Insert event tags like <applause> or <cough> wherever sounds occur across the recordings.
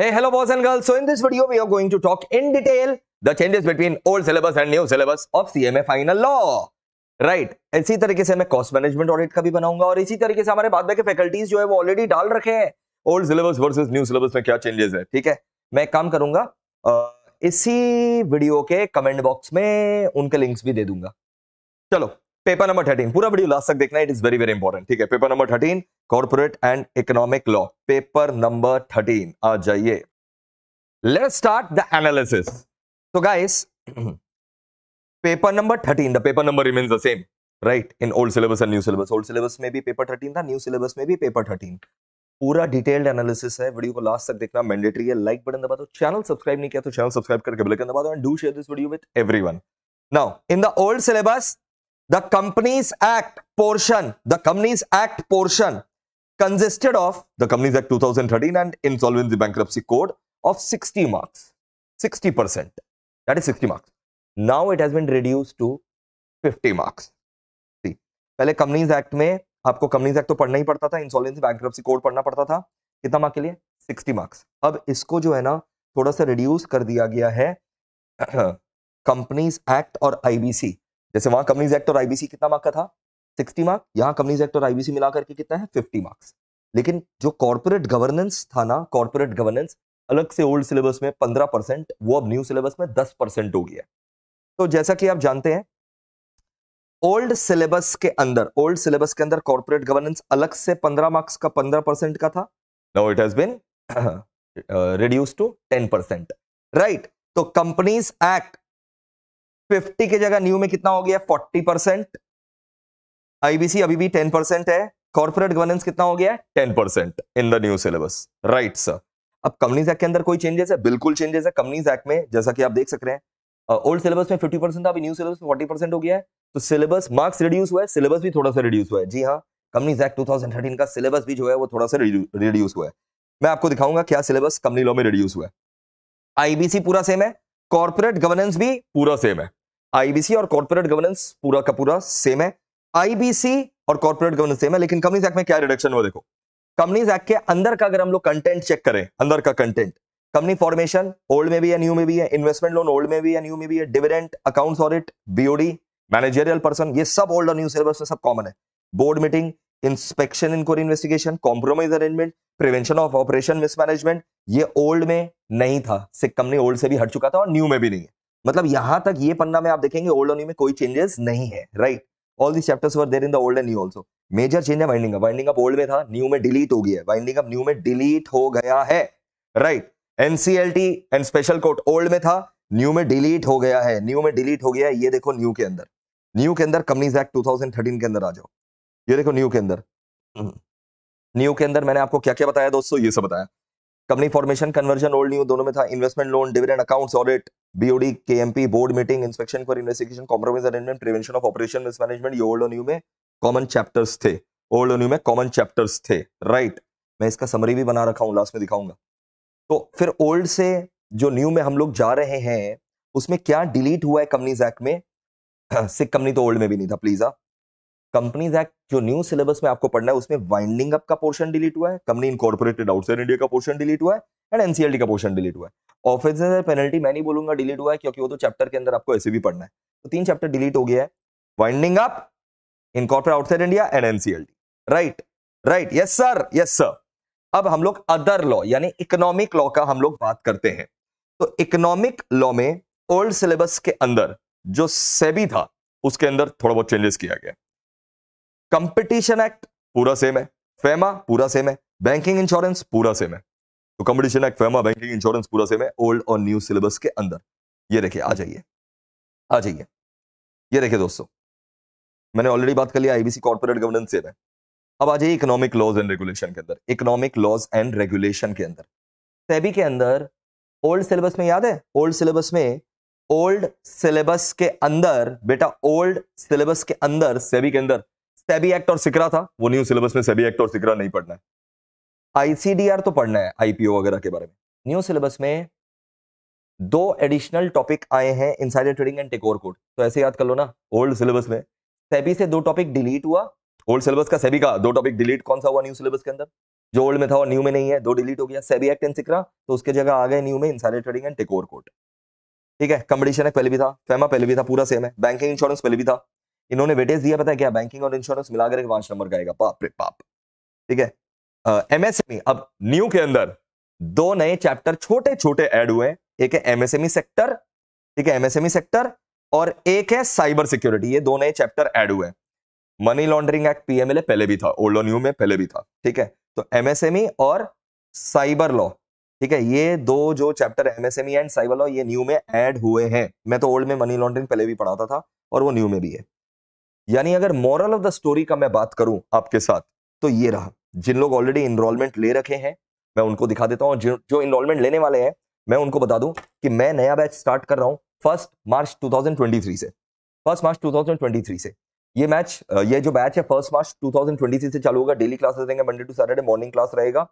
Hey, hello boys and girls. So in this video, we are going to talk in detail the changes between old syllabus and new syllabus of CMA final law. Right right. इसी तरीके से मैं cost management audit का भी बनाऊंगा और इसी तरीके से हमारे बाद में के फैकल्टीज जो है वो ऑलरेडी डाल रखे हैं old syllabus versus new syllabus में क्या चेंजेस है ठीक है मैं काम करूंगा इसी वीडियो के कमेंट बॉक्स में उनके लिंक्स भी दे दूंगा चलो पेपर नंबर थर्टीन पूरा वीडियो लास्ट तक देखना it is very very important ठीक है paper number thirteen corporate and economic law paper number thirteen आ जाइए लेट स्टार्ट द एनालिसिस तो guys paper number thirteen the paper number remains the same right in old syllabus and new syllabus old syllabus में भी paper thirteen था new syllabus में भी paper thirteen पूरा detailed analysis है video को last तक देखना मैंडेटरी है लाइक बटन दबा दो चैनल सब्सक्राइब नहीं किया तो चैनल सब्सक्राइब करके बिल्कुल दबा दो and do share this video with everyone now in the old syllabus the companies act portion the companies act portion consisted of the companies act 2013 and insolvency bankruptcy code of 60 marks 60 percent that is 60 marks now it has been reduced to 50 marks see पहले companies act में आपको companies act तो पढ़ना ही पड़ता था insolvency bankruptcy code पढ़ना पड़ता था कितना मार्क के लिए 60 मार्क्स अब इसको जो है ना थोड़ा सा रिड्यूस कर दिया गया है कंपनीज एक्ट और आईबीसी जैसे वहां कंपनीज एक्ट और आईबीसी कितना मार्क का था सिक्सटी मार्क यहाँ कंपनीज एक्ट और आईबीसी मिला करके कितना है फिफ्टी मार्क्स लेकिन जो कॉर्पोरेट गवर्नेंस था ना कॉर्पोरेट गवर्नेंस अलग से ओल्ड सिलेबस में पंद्रह परसेंट वो अब न्यू सिलेबस में दस परसेंट हो गया तो जैसा कि आप जानते हैं ओल्ड सिलेबस के अंदर ओल्ड सिलेबस के अंदर कॉर्पोरेट गवर्नेंस अलग से पंद्रह मार्क्स का पंद्रह परसेंट का था now it has been reduce to ten percent right तो कंपनीज एक्ट फिफ्टी के जगह न्यू में कितना हो गया फोर्टी परसेंट आईबीसी अभी भी टेन परसेंट है कॉर्पोरेट गवर्नेंस कितना हो गया ten percent in the new syllabus right sir अब कंपनीज एक्ट के अंदर कोई चेंजेस है बिल्कुल चेंजेस है कंपनीज एक्ट में जैसा कि आप देख सक रहे हैं ओल्ड सिलेबस में फिफ्टी परसेंट अभी न्यू सिलेबस में फोर्टी परसेंट हो गया है तो सिलेबस मार्क्स रिड्यूस हुआ है सिलेबस भी थोड़ा सा रिड्यूस हुआ है जी हाँ कंपनीज एक्ट 2013 का सिलेबस भी जो है वो थोड़ा सा रिड्यूस हुआ है मैं आपको दिखाऊंगा क्या सिलेबस कंपनी लॉ में रिड्यूस हुआ है आईबीसी पूरा सेम है कॉर्पोरेट गवर्नेंस भी पूरा सेम है आईबीसी और कॉर्पोरेट गवर्नेंस पूरा का पूरा सेम है आईबीसी और कॉर्पोरेट गवर्नेंस सेम है लेकिन कंपनीज एक्ट में क्या रिडक्शन हुआ देखो कंपनीज एक्ट के अंदर का अगर हम लोग कंटेंट चेक करें अंदर का कंटेंट कंपनी फॉर्मेशन ओल्ड में भी है न्यू में भी है इन्वेस्टमेंट लोन ओल्ड में भी है न्यू में भी है dividend accounts audit BOD managerial person ये सब ओल्ड और न्यू सिलेबस में सब कॉमन है board meeting inspection inquiry investigation compromise arrangement prevention of operation mismanagement ये ओल्ड में नहीं था सिक्कम ने ओल्ड से भी हट चुका था और न्यू में भी नहीं है मतलब यहां तक ये पन्ना में आप देखेंगे ओल्ड और न्यू में कोई चेंजेस नहीं है right all the chapters were there in the old and new also major change है वाइंडिंग वाइंडिंग अप ओल्ड में था न्यू में डिलीट हो गया है वाइंडिंग अप न्यू में डिलीट हो गया है right NCLT and special court old में था न्यू में डिलीट हो गया है न्यू में डिलीट हो गया है ये देखो न्यू के अंदर न्यू के अंदर कंपनीज एक्ट 2013 के अंदर आ जाओ ये देखो न्यू के अंदर हम्म। न्यू के अंदर मैंने आपको क्या क्या बताया दोस्तों ये सब बताया company formation conversion old new दोनों में था investment loan dividend accounts audit BOD KMP board meeting inspection for investigation compromise arrangement prevention of operation mismanagement ये ओल्ड न्यू में कॉमन चैप्टर्स थे ओल्ड न्यू में कॉमन चैप्टर्स थे right right. मैं इसका समरी भी बना रखा हूँ लास्ट में दिखाऊंगा तो फिर ओल्ड से जो न्यू में हम लोग जा रहे हैं उसमें क्या डिलीट हुआ है कंपनीज एक्ट में सिख कंपनी तो ओल्ड में भी नहीं था प्लीज आप हाँ। कंपनीज एक्ट जो न्यू सिलेबस में आपको पढ़ना है उसमें वाइंडिंग अप का पोर्शन डिलीट हुआ है कंपनी इनकॉर्पोरेटेड आउटसाइड इंडिया का पोर्शन डिलीट हुआ है एंड एनसीएलटी का पोर्शन डिलीट हुआ है ऑफिस पेनल्टी मैं नहीं बोलूंगा डिलीट हुआ है क्योंकि वो तो चैप्टर के अंदर आपको ऐसे भी पढ़ना है तो तीन चैप्टर डिलीट हो गया है winding up incorporate outside India and NCLT right right yes sir yes sir अब हम लोग अदर लॉ यानी इकोनॉमिक लॉ का हम लोग बात करते हैं तो इकोनॉमिक लॉ में ओल्ड सिलेबस के अंदर जो सेबी था उसके अंदर थोड़ा बहुत चेंजेस किया गया कंपटीशन एक्ट पूरा सेम है फेमा पूरा सेम है बैंकिंग इंश्योरेंस पूरा सेम है तो competition act FEMA banking insurance पूरा सेम है ओल्ड और न्यू सिलेबस के अंदर ये देखिए आ जाइए आ जाइए ये देखिए दोस्तों मैंने ऑलरेडी बात कर लिया आईबीसी कॉर्पोरेट गवर्नेंस सेम है अब आ जाइए इकोनॉमिक लॉज एंड रेगुलेशन के अंदर इकोनॉमिक लॉज एंड रेगुलेशन के अंदर सेबी के अंदर ओल्ड सिलेबस में याद है ओल्ड सिलेबस में ओल्ड सिलेबस के अंदर बेटा ओल्ड सिलेबस के अंदर सेबी के अंदर सेबी एक्ट और सिकरा था वो न्यू सिलेबस में सेबी एक्ट और सिकरा नहीं पढ़ना है आईसीडीआर तो पढ़ना है आईपीओ वगैरह के बारे में न्यू सिलेबस में दो एडिशनल टॉपिक आए हैं insider trading and takeover code तो ऐसे याद कर लो ना ओल्ड सिलेबस में सेबी से दो टॉपिक डिलीट हुआ ओल्ड सिलेबस का सेबी का दो टॉपिक डिलीट कौन सा हुआ न्यू सिलेबस के अंदर जो ओल्ड में था और न्यू में नहीं है दो डिलीट हो गया सेबी एक्ट एंड सिकरा तो उसके जगह आ गए न्यू में insider trading and takeover code ठीक है कंपटीशन है पहले भी था फेमा पहले भी था पूरा सेम है बैंकिंग इंश्योरेंस पहले भी था इन्होंने वेटेज दिया पता है क्या बैंकिंग और इंश्योरेंस मिलाकर एक पांच नंबर का आएगा पाप रे पाप ठीक है एमएसएमई e, अब न्यू के अंदर दो नए चैप्टर छोटे छोटे ऐड हुए एक है एमएसएमई सेक्टर e ठीक है एमएसएमई सेक्टर e और एक है साइबर सिक्योरिटी ये दो नए चैप्टर ऐड हुए मनी लॉन्ड्रिंग एक्ट पीएमएल पहले भी था ओल्ड न्यू में पहले भी था ठीक है तो एमएसएमई और साइबर लॉ ठीक है ये दो जो chapter MSME and cyber law ये न्यू में ऐड हुए हैं मैं तो ओल्ड में मनी लॉन्ड्रिंग पहले भी पढ़ाता था और वो न्यू में भी है यानी अगर मॉरल ऑफ द स्टोरी का मैं बात करूं आपके साथ तो ये रहा जिन लोग ऑलरेडी इनरोलमेंट ले रखे हैं मैं उनको दिखा देता हूँ जो इनरोलमेंट लेने वाले हैं मैं उनको बता दूं कि मैं नया बैच स्टार्ट कर रहा हूँ फर्स्ट मार्च 2023 से फर्स्ट मार्च 2023 से ये मैच ये जो बैच है फर्स्ट मार्च 2023 से चालू होगा डेली क्लासेस देंगे Monday to Saturday morning class रहेगा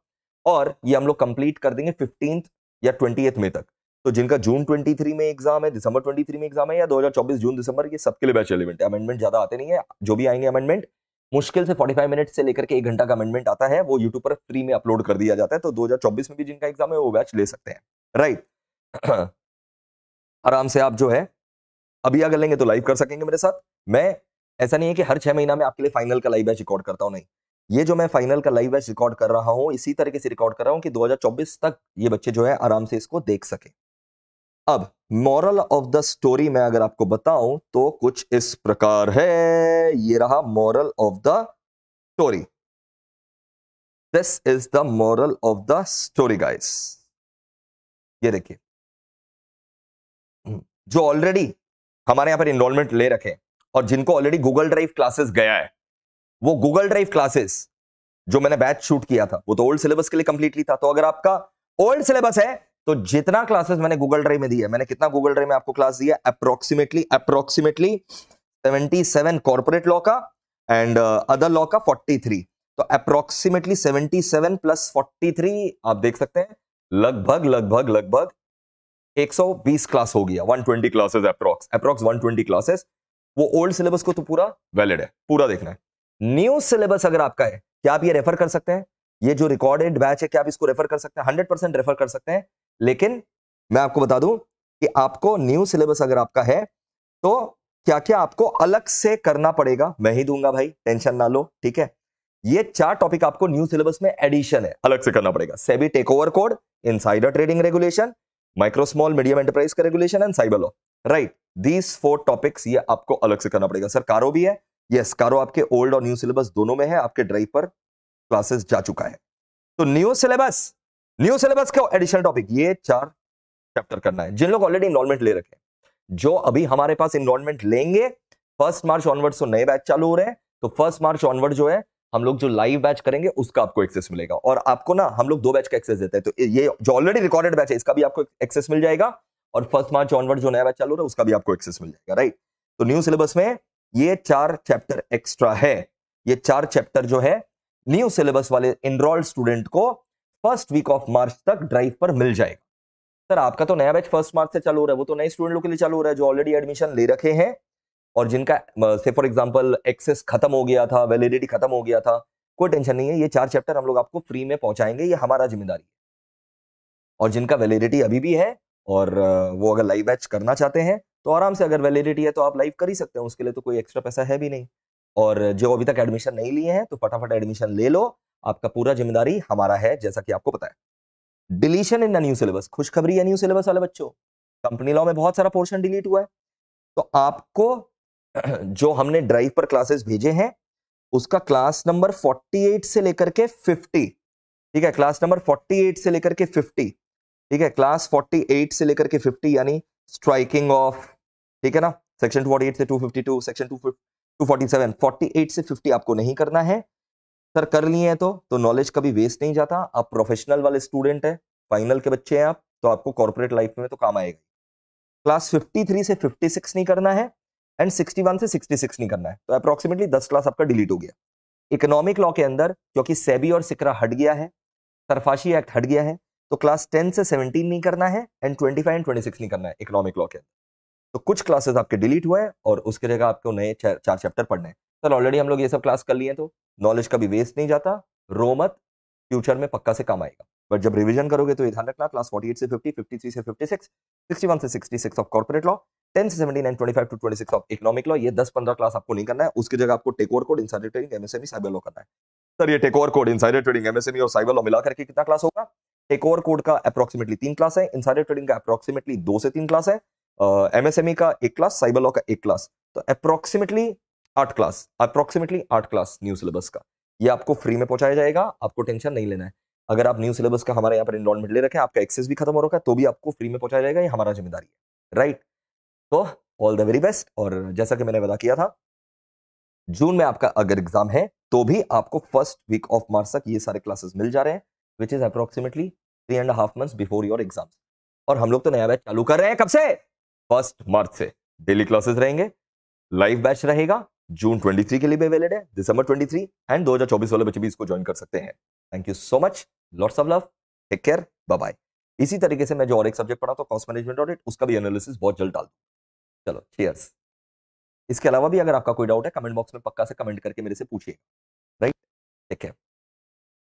और ये हम लोग कंप्लीट कर देंगे फिफ्टींथ या ट्वेंटी में तक तो जिनका जून 23 में एग्जाम है दिसंबर 23 में एग्जाम है या 2024 जून दिसंबर ये सबके लिए बैच एलिमेंट है अमेंडमेंट ज्यादा आते नहीं है जो भी आएंगे अमेंडमेंट मुश्किल से 45 मिनट से लेकर के एक घंटा का अमेंडमेंट आता है वो यूट्यूब पर फ्री में अपलोड कर दिया जाता है तो दो में भी जिनका एग्जाम है वो बैच ले सकते हैं राइट <clears throat> आराम से आप जो है अभी अगर लेंगे तो लाइव कर सकेंगे मेरे साथ मैं ऐसा नहीं है कि हर छह महीना में आपके लिए फाइनल का लाइव बैच रिकॉर्ड करता हूँ नहीं ये जो मैं फाइनल का लाइव बैच रिकॉर्ड कर रहा हूँ इसी तरीके से रिकॉर्ड कर रहा हूँ कि 2024 तक ये बच्चे जो है आराम से इसको देख सके अब मॉरल ऑफ द स्टोरी मैं अगर आपको बताऊं तो कुछ इस प्रकार है ये रहा moral of the story this is the moral of the story guys ये देखिए जो ऑलरेडी हमारे यहां पर इनरोलमेंट ले रखे और जिनको ऑलरेडी गूगल ड्राइव क्लासेस गया है वो गूगल ड्राइव क्लासेस जो मैंने बैच शूट किया था वो तो ओल्ड सिलेबस के लिए कंप्लीटली था तो अगर आपका ओल्ड सिलेबस है तो जितना क्लासेस मैंने गूगल ड्राइव में दिया मैंने कितना गूगल ड्राइव में आपको क्लास दिया अप्रोक्सीमेटली अप्रोक्सीमेटली 77 कॉर्पोरेट लॉ का एंड अदर लॉ का 43 तो अप्रोक्सीमेटली 77 प्लस 43 आप देख सकते हैं लगभग लगभग लगभग 120 क्लास हो गया 120 क्लासेस अप्रोक्स अप्रॉक्स 120 क्लासेस वो ओल्ड सिलेबस को तो पूरा वैलिड है पूरा देखना है न्यू सिलेबस अगर आपका है क्या आप ये रेफर कर सकते हैं ये जो रिकॉर्डेड बैच है क्या आप इसको रेफर कर सकते हैं हंड्रेड परसेंट रेफर कर सकते हैं लेकिन मैं आपको बता दूं कि आपको न्यू सिलेबस अगर आपका है तो क्या क्या आपको अलग से करना पड़ेगा मैं ही दूंगा भाई टेंशन ना लो ठीक है ये चार टॉपिक आपको न्यू सिलेबस में एडिशन है अलग से करना पड़ेगा SEBI take over code in trading regulation micro small medium enterprise का regulation and cyber law right these four topics ये आपको अलग से करना पड़ेगा सर कारो भी है यस yes, कारो आपके ओल्ड और न्यू सिलेबस दोनों में है आपके ड्राइव पर क्लासेस जा चुका है तो न्यू सिलेबस न्यू सिलेबस का एडिशनल टॉपिक ये चार चैप्टर करना है जिन लोग ऑलरेडी इनरोलमेंट ले रखे जो अभी हमारे पास इनरोलमेंट लेंगे फर्स्ट मार्च ऑनवर्ड तो नए बैच चालू हो रहे हैं तो फर्स्ट मार्च ऑनवर्ड जो है हम लोग जो लाइव बैच करेंगे उसका आपको एक्सेस मिलेगा और आपको ना हम लोग दो बैच का एक्सेस देते हैं तो ये जो ऑलरेडी रिकॉर्डेड बैच है इसका भी आपको एक्सेस मिल जाएगा और फर्स्ट मार्च ऑनवर्ड जो नया बैच चालू रहा है उसका भी आपको एक्सेस मिल जाएगा राइट तो न्यू सिलेबस में ये चार चैप्टर एक्स्ट्रा है ये चार चैप्टर जो है न्यू सिलेबस वाले इनरोल्ड स्टूडेंट को फर्स्ट वीक ऑफ मार्च तक ड्राइव पर मिल जाएगा सर आपका तो नया बैच फर्स्ट मार्च से चालू हो रहा है वो तो नए स्टूडेंट लोग के लिए चालू हो रहा है जो ऑलरेडी एडमिशन ले रखे हैं और जिनका से फॉर एग्जाम्पल एक्सेस खत्म हो गया था वैलिडिटी खत्म हो गया था कोई टेंशन नहीं है ये चार चैप्टर हम लोग आपको फ्री में पहुंचाएंगे ये हमारा जिम्मेदारी है और जिनका वैलिडिटी अभी भी है और वो अगर लाइव बैच करना चाहते हैं तो आराम से अगर वैलिडिटी है तो आप लाइव कर ही सकते हैं उसके लिए तो कोई एक्स्ट्रा पैसा है भी नहीं और जो अभी तक एडमिशन नहीं लिए हैं तो फटाफट एडमिशन ले लो आपका पूरा जिम्मेदारी हमारा है जैसा कि आपको पता है डिलीशन इन न्यू सिलेबस खुशखबरी है न्यू सिलेबस वाले बच्चों कंपनी लॉ में बहुत सारा पोर्शन डिलीट हुआ है तो आपको <clears throat> जो हमने ड्राइव पर क्लासेस भेजे हैं उसका क्लास नंबर 48 से लेकर के 50 ठीक है क्लास नंबर 48 से लेकर के 50 ठीक है क्लास 48 से लेकर के 50 यानी स्ट्राइकिंग ऑफ ठीक है ना सेक्शन 248 से 252 सेक्शन 247 48 से 50 आपको नहीं करना है सर कर लिए हैं तो तो नॉलेज कभी वेस्ट नहीं जाता आप प्रोफेशनल वाले स्टूडेंट हैं फाइनल के बच्चे हैं आप तो आपको कॉर्पोरेट लाइफ में तो काम आएगा क्लास 53 से 56 नहीं करना है एंड 61 से 66 नहीं करना है तो अप्रोक्सीमेटली 10 क्लास आपका डिलीट हो गया इकोनॉमिक लॉ के अंदर क्योंकि सेबी और सिकरा हट गया है सरफाशी एक्ट हट गया है तो क्लास टेन से सेवनटीन नहीं करना है एंड ट्वेंटी एंड ट्वेंटी नहीं करना है इकोनॉमिक लॉ के अंदर तो कुछ क्लासेस आपके डिलीट हुए हैं और उसके जगह आपको नए चार चैप्टर पढ़ने हैं सर ऑलरेडी हम लोग ये सब क्लास कर लिए तो नॉलेज कभी वेस्ट नहीं जाता रोमत फ्यूचर में पक्का से काम आएगा बट जब रिवीजन करोगे तो ये ध्यान रखना क्लास 48 से 50, 53 से 56, 61 से 66 ऑफ कॉर्पोरेट लॉ 10 से 79, 25 टू 26 ऑफ इकोनॉमिक लॉ ये 10-15 क्लास आपको नहीं करना है उसकी जगह आपको take over code insider trading MSME cyber law करना है सर ये take over code insider trading MSME और साइबर लॉ मिला करके कितना क्लास होगा टेक ओवर कोड का अप्रोक्सीमेटली तीन क्लास है इनसाइडर ट्रेडिंग का अप्रोक्सीमेटली दो से तीन क्लास है एमएसएमई uh, e का एक क्लास साइबर लॉ का एक क्लास तो अप्रोक्सीमेटली आठ क्लास अप्रोक्सीमेटली आठ क्लास न्यू सिलेबस का ये आपको फ्री में पहुंचाया जाएगा आपको टेंशन नहीं लेना है अगर आप न्यू सिलेबस का हमारे यहाँ पर इनरोलमेंट ले रखे आपका एक्सेस भी खत्म हो रखा है तो भी आपको फ्री में पहुंचाया जाएगा ये हमारा जिम्मेदारी है राइट तो ऑल द वेरी बेस्ट और जैसा कि मैंने वादा किया था जून में आपका अगर एग्जाम है तो भी आपको फर्स्ट वीक ऑफ मार्च तक ये सारे क्लासेस मिल जा रहे हैं which is approximately three and half month before your exam और हम लोग तो नया बैच चालू कर रहे हैं कब से फर्स्ट मार्च से डेली क्लासेस रहेंगे लाइव बैच रहेगा जून 23 के लिए भी अवेलेड है दिसंबर 23 एंड 2024 वाले बच्चे भी इसको ज्वाइन कर सकते हैं thank you so much lots of love take care bye bye इसी तरीके से मैं जो और एक सब्जेक्ट पढ़ा तो कॉस्ट मैनेजमेंट ऑडिट उसका भी एनालिसिस बहुत जल्द डाल दूँ चलो चेयर्स इसके अलावा भी अगर आपका कोई डाउट है कमेंट बॉक्स में पक्का से कमेंट करके मेरे से पूछिए राइट टेक केयर